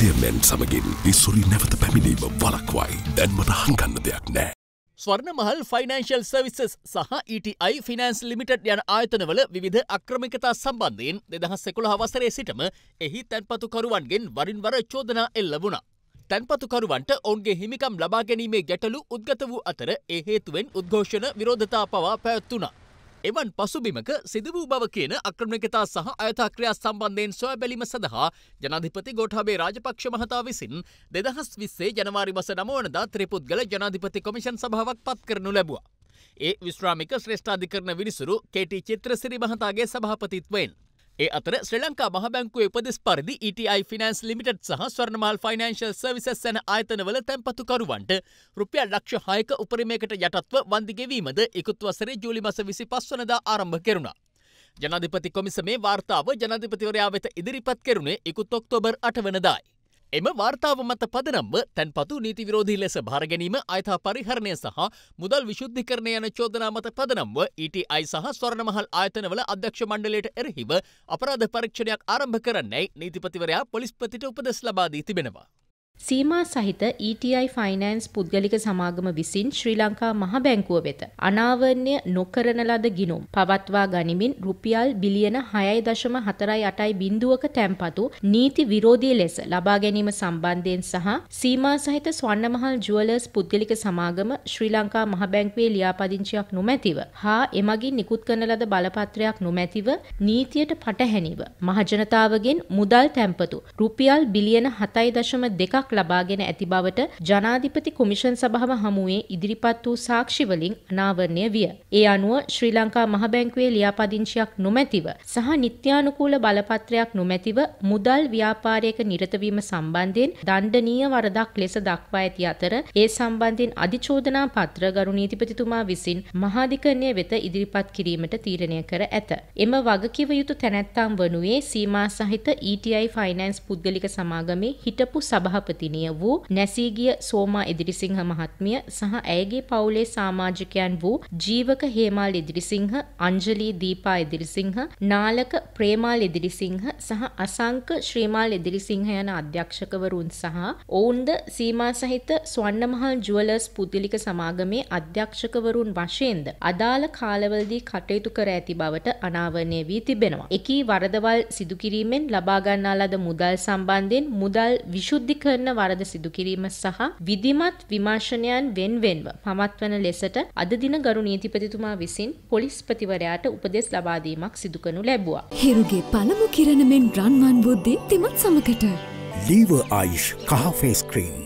උදයමැන් සමගින් ඉස්සුරි නැවත පැමිණීම වලක්වයි දැන්මට හංකන්න දෙයක් නෑ. ස්වර්ණමහල් ෆයිනන්ශල් සවිසස් සහ ETI ෆිනන්ස් ලිමිටඩ් යන ආයතනවල විධ අක්‍රමිකතා සම්බන්ධයෙන් දෙදහස් සෙකුළ අවසරේ සිටම එහි තැන්පතුකරුවන්ගෙන් වරින්වර චෝදනා එල්ල වුණ. තැන්පතුකරුවන්ට ඔවන්ගේ හිමිකම් ලබාගැනීමේ ගැටලු උද්ගත වූ අතර ඒ හේතුවෙන් උද්ඝෝෂණ විරෝධතා පවා පැවැත්වනා. එවන් පසුබිමක සිදුවූ බව කියන අක්‍රමිකතා සහ අයථක්‍රියා සම්බන්ධයෙන් සොය බැලීම සඳහා ජනාධිපති ගෝඨාබේ රාජපක්ෂ මහතා විසින් දෙදහස් විස්සේ ජනවාරි මස නමවනදා ත්‍රිපුද්ගල ජනාධිපති කොමිෂන් සභාවක් පත් කරනු ලැබුවා. ඒ විශ්‍රාමික ශ්‍රේෂ්ඨාධිකරණ විනිසුරු කේටි චිත්‍රසිරි මහතාගේ සභාපතිත්වයෙන්. ඒ අතර ශ්‍ර ලංකා මහබැංකුව උපදෙස් පරිදි ETI ෆිනන්ස් ලිමිටඩ් සහ ස්වර්ණමාල් ෆයිනන්ශල් සර්විසස් සැන ආයතනවල තැන්පතුකරුවන්ට රුපියල් ලක්ෂ හයක උපරිමයකට යටත්ව වන්දිගෙවීමද ඉකුත් වසරේ ජූලි මස විසි පස්වනදා ආරම්භ කෙරුණා. ජනාධිපති කොමිසමේ වාර්තාව ජනාධිපතිවරයා වෙත ඉදිරිපත් කෙරුණේ ඉකුත් ඔක්තෝබර් අටවනදායි. එම වාර්තාව මත පදනම්ව තැන්පතු නීති විරෝධී ලෙස භාරගැනීම අයථා පරිහරණය සහ මුදල් විශුද්ධිකරණය යන චෝදනා මත පදනම්ව ETI සහ ස්වර්ණමහල් ආයතනවල අධ්‍යක්ෂ මණ්ඩලයට එරෙහිව අපරාධ පරීක්ෂණයක් ආරම්භ කරන්නයි නීතිපතිවරයා පොලිස්පතිට උපදෙස් ලබා දී තිබෙනවා. සීමා සහිත ETI ෆයිනෑන්ස් පුද්ගලික සමාගම විසින් ශ්‍රී ලංකා මහ බැංකුව වෙත අනාවරණය නොකරන ලද ගිනුම් පවත්වා ගනිමින් රුපියල් බිලියන 6.48යි බිඳුවක තැන්පතු නීති විරෝධී ලෙස ලබා ගැනීම සම්බන්ධයෙන් සහ සීමා සහිත ස්වර්ණමහල් ජුවලර්ස් පුද්ගලික සමාගම ශ්‍රී ලංකා මහ බැංකුවේ ලියාපදිංචියක් නොමැතිව හා එමගින් නිකුත් කරන ලද බලපත්‍රයක් නොමැතිව නීතියට පටහැනිව මහජනතාවගෙන් මුදල් තැන්පතු රුපියල් බිලියන 7.2ක් සහයක් ලබාගෙන ඇති බවට ජනාධිපති කොමිෂන් සභාව හමුවේ ඉදිරිපත් වූ සාක්ෂිවලින් අනාවරණය විය. ඒ අනුව ශ්‍රී ලංකා මහබැංකුවේ ලියාපදිංචියක් නොමැතිව සහ නිත්‍යානුකූල බලපත්‍රයක් නොමැතිව මුදල් ව්‍යාපාරයක නිරතවීම සම්බන්ධයෙන් දණ්ඩනීය වරදක් ලෙස දක්වා ඇති අතර ඒ සම්බන්ධයෙන් අධිචෝදනා පත්‍ර ගරු නීතිපතිතුමා විසින් මහාධිකරණය වෙත ඉදිරිපත් කිරීමට තීරණය කර ඇත. එම වගකිව යුතු තැනැත්තම් වනුයේ සීමා සහිත ETI ෆයිනන්ස් පුද්ගලික සමාගමේ හිටපු සභාපති පවතිනිය වූ නැසීගිය සෝමා ඉදිරිසිංහ මහත්මිය සහ ඇයගේ පවුලේ සමාජිකයන් වූ ජීවක හේමාල් ඉදිරිසිංහ, අංජලි දීපා ඉදිරිසිංහ, නාලක ප්‍රේමාල් ඉදිරිසිංහ සහ අසංක ශ්‍රීමාල් ඉදිරිසිංහ යන අධ්‍යක්ෂකවරුන් සහ ඔවුන්ද සීමා සහිත ස්වර්ණමහල් ජුවලර්ස් පුද්ගලික සමාගමේ අධ්‍යක්ෂකවරුන් වශයෙන්ද අදාළ කාලවලදී කටයුතු කර ඇති බවට අනාවරණය වී තිබෙනවා. එකී වරදවල් සිදුකිරීමෙන් ලබාගන්නා ලද මුදල් සම්බන්ධයෙන් මුදල් විශුද්ධිකරණ නොවන වරද සිදුකිරීම සහ විධිමත් විමර්ශනයන් වෙන්වෙන්ව පමත්වන ලෙසට අද දින ගරු නීතිපතිතුමා විසින් පොලිස්පතිවරයාට උපදෙස් ලබාදීමක් සිදුකනු ලැබවා. හිරුගේ පළමු කිරණමෙන් රන්වන් වූ දෙත්තිමත් සමකට. ලීව ආයිෂ් කහ ෆේස්ක්‍රීම්.